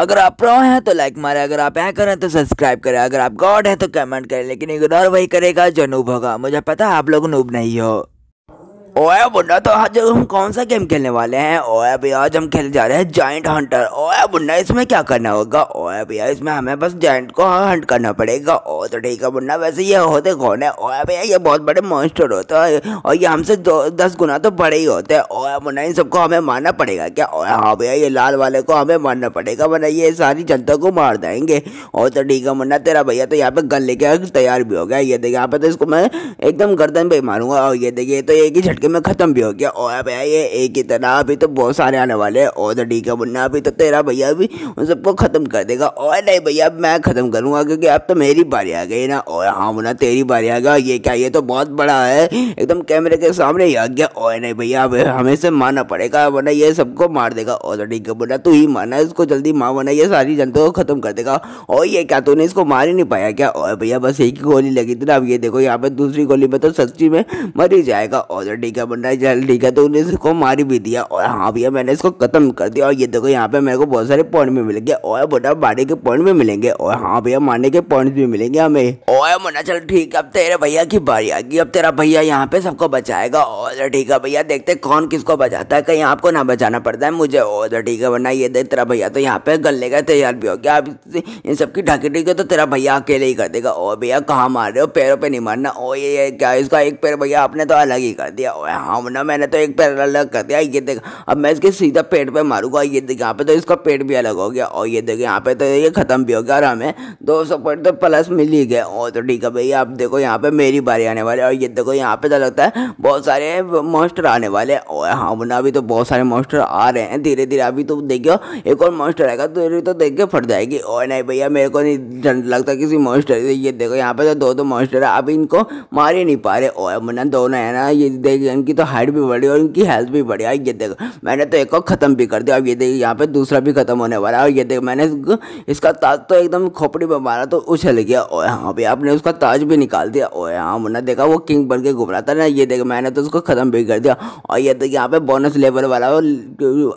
अगर आप प्रो हैं तो लाइक मारें अगर आप हैकर हैं तो सब्सक्राइब करें अगर आप गॉड हैं तो कमेंट करें लेकिन इग्नोर वही करेगा जो नूब होगा मुझे पता आप लोग नूब नहीं हो ओए बुंडा तो आज हम कौन सा गेम खेलने वाले हैं ओए भैया आज हम खेलने जा रहे हैं जाइंट हंटर ओए बुंडा इसमें क्या करना होगा ओए भैया इसमें हमें बस जाइंट को हंट करना पड़ेगा ओ तो ठीक है बुंडा वैसे ये होते कौन है ओए भैया ये बहुत बड़े मॉन्स्टर होते हैं और ये हमसे दो दस गुना तो बड़े ही होते हैं ओए बुंडा इन सबको हमें मारना पड़ेगा क्या ओए हाँ भैया ये लाल वाले को हमें मारना पड़ेगा वरना ये सारी जनता को मार देंगे और तो ठीक है मुन्ना तेरा भैया तो यहाँ पे गल लेके तैयार भी हो गया ये देखिए यहाँ पे तो इसको मैं एकदम गर्दन पे मारूंगा और ये देखिए तो एक ही झटके इतने में ख़त्म भी हो गया और भैया ये एक ही तरह अभी तो बहुत सारे आने वाले हैं और डी का मुन्ना अभी तो तेरा भैया भी उन सबको ख़त्म कर देगा और नहीं भैया मैं ख़त्म करूँगा क्योंकि अब तो मेरी बारी आ गई ना और हाँ मुन्ना तेरी बारी आ गया ये क्या ये तो बहुत बड़ा है एकदम कैमरे के सामने ही आ गया और नहीं भैया अब हमें से मारना पड़ेगा वरना ये सबको मार देगा और डी मुन्ना तू ही मारना इसको जल्दी मार वरना ये सारी जनता को ख़त्म कर देगा और ये क्या तूने इसको मार ही नहीं पाया क्या और भैया बस एक ही गोली लगी थी ना अब ये देखो यहाँ पर दूसरी गोली में तो सच्ची में मर ही जाएगा और डी टीका बन रहा है जल ठीक तो उन्हें इसको मार भी दिया और हाँ भैया मैंने इसको ख़त्म कर दिया और ये देखो यहाँ पे मेरे को बहुत सारे पॉइंट भी मिलेंगे और बोटा मारने के पॉइंट भी मिलेंगे और हाँ भैया मारने के पॉइंट भी मिलेंगे हमें और मना चल ठीक है अब तेरे भैया की बारी आ गई अब तेरा भैया यहाँ पे सबको बचाएगा और ठीक है भैया देखते कौन किसको बचाता है कहीं आपको ना बचाना पड़ता है मुझे और ठीक है वरना ये देख तेरा भैया तो यहाँ पे गलने का तैयार भी हो गया अब इन सबकी ढाकी ढीके तो तेरा भैया अकेले ही कर देगा और भैया कहाँ मार रहे हो पैरों पर नहीं मारना और ये क्या इसका एक पैर भैया आपने तो अलग ही कर दिया और हाँ मतलब मैंने तो एक पैर अलग कर दिया ये देख अब मैं इसके सीधा पेट पे मारूंगा ये देख यहाँ पे तो इसका पेट भी अलग हो गया और ये देख यहाँ पे तो ये ख़त्म भी हो गया और हमें दो सौ पॉइंट तो प्लस मिल ही गए और तो ठीक है भैया अब देखो यहाँ पे मेरी बारी आने वाली और ये देखो यहाँ पे तो लगता है बहुत सारे मॉन्स्टर आने वाले और हाँ मतलब अभी तो बहुत सारे मॉन्स्टर आ रहे हैं धीरे धीरे अभी तो देखियो एक और मॉन्स्टर आएगा तो तो देख के फट जाएगी और नहीं भैया मेरे को नहीं लगता किसी मॉन्स्टर से ये देखो यहाँ पे तो दो दो मॉन्स्टर है अभी इनको मार ही नहीं पा रहे और मुन्ना मतलब दोनों है ना ये देख इनकी तो हाइट भी बढ़ी और इनकी हेल्थ भी बढ़ी बढ़िया ये देखो मैंने तो एक और ख़त्म भी कर दिया अब ये देखिए यहाँ पे दूसरा भी ख़त्म होने वाला है और ये देखो मैंने इसका ताज तो एकदम खोपड़ी पर मारा तो उछल गया और यहाँ पे आपने उसका ताज भी निकाल दिया और यहाँ मुन्ना देखा वो किंग बन के घूम रहा था ना ये देखो मैंने तो उसको ख़त्म भी कर दिया और ये देखिए यहाँ पे बोनस लेवल वाला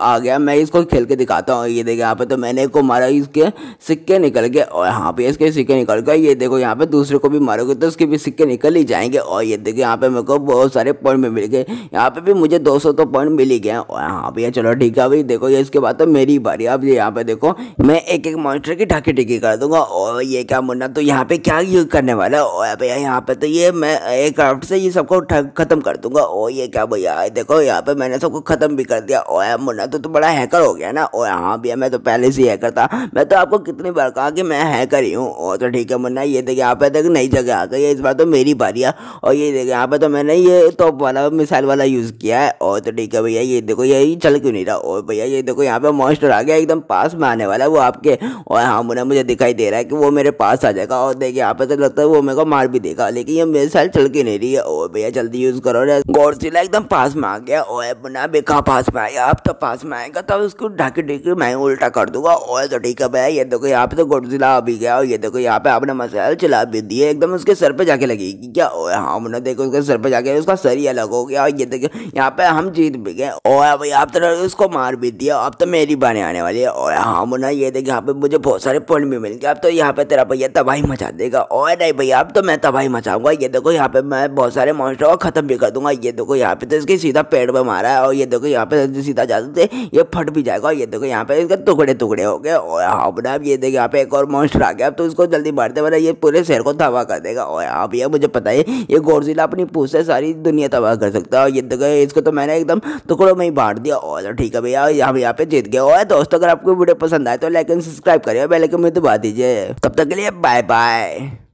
आ गया मैं इसको खेल के दिखाता हूँ ये देखिए यहाँ पे तो मैंने एक को मारा इसके सिक्के निकल गए और यहाँ पे इसके सिक्के निकल गए ये देखो यहाँ पे दूसरे को भी मारोगे तो उसके भी सिक्के निकल ही जाएंगे और ये देखिए यहाँ पे मेरे को बहुत सारे पॉइंट मिल मिल गए यहाँ पे भी मुझे 200 तो पॉइंट मिल ही गया हाँ भैया चलो ठीक है भाई देखो ये इसके बाद तो मेरी बारी अब ये यहाँ पे देखो मैं एक एक मॉनिटर की ढाकी टिकी कर दूंगा और ये क्या मुन्ना तो यहाँ पे क्या यूज करने वाला है और भैया यहाँ पे तो ये मैं एक क्राफ्ट से ये सबको खत्म कर दूंगा और ये क्या भैया देखो यहाँ पे मैंने सबको खत्म भी कर दिया और मुन्ना तो, तो बड़ा हैकर हो गया ना और हाँ भैया मैं तो पहले से हैकर था मैं तो आपको कितनी बार कहा कि मैं हैकर ही हूँ और तो ठीक है मुन्ना ये देखिए यहाँ पे देख नई जगह आ गई है इस बार तो मेरी बारी है और ये देखिए यहाँ पे तो मैंने ये टॉप वाला सब मिसाइल वाला यूज़ किया है और तो ठीक है भैया ये देखो यही चल क्यों नहीं रहा और भैया ये देखो यहाँ पे मॉन्स्टर आ गया एकदम पास में आने वाला है वो आपके और हाँ मुना मुझे दिखाई दे रहा है कि वो मेरे पास आ जाएगा और देखिए यहाँ पे तो लगता है वो मेरे को मार भी देगा लेकिन ये मिसाइल चल क्यों नहीं रही है और भैया जल्दी यूज़ करो गौरसिला एकदम पास में आ गया और मुना बेका पास में आया अब तो पास में आएगा तब उसको ढाके ढीके मैं उल्टा कर दूंगा और तो ठीक है भैया ये देखो यहाँ पे तो गौरसिला आ भी गया और ये देखो यहाँ पे आपने मसाइल चला भी दिए एकदम उसके सर पर जाके लगेगी क्या और हाँ मुना देखो उसके सर पर जाके उसका सर ही अलग हो हो गया और ये देखो यहाँ पे हम जीत भी गए और अब आप तो उसको मार भी दिया अब तो मेरी बारी आने वाली है और हाँ मुन्ना ये देखिए यहाँ पे मुझे बहुत सारे पॉइंट भी मिल गए अब तो यहाँ पे तेरा भैया तबाही मचा देगा और नहीं भैया अब तो मैं तबाही मचाऊंगा ये देखो यहाँ पे मैं बहुत सारे मॉन्स्टर को खत्म भी कर दूंगा ये देखो यहाँ पे तो इसके सीधा पेड़ पर मारा है और ये देखो यहाँ पे तो सीधा जाते थे ये फट भी जाएगा ये देखो यहाँ पे इसके टुकड़े टुकड़े हो गए और हाँ मुन्ना ये देखिए यहाँ पे एक और मॉन्स्टर आ गया अब तो उसको जल्दी मारते बना ये पूरे शहर को तबाह कर देगा और हाँ भैया मुझे पता है ये गोरजिला अपनी पूछ से सारी दुनिया तबाह कर कर सकता है ये गए इसको तो मैंने एकदम टुकड़ों में ही बांट दिया और ठीक है भैया हम यहाँ पे जीत गए और दोस्तों अगर आपको वीडियो पसंद आए तो लाइक एंड सब्सक्राइब करिए बेल आइकन में दबा दीजिए तब तक के लिए बाय बाय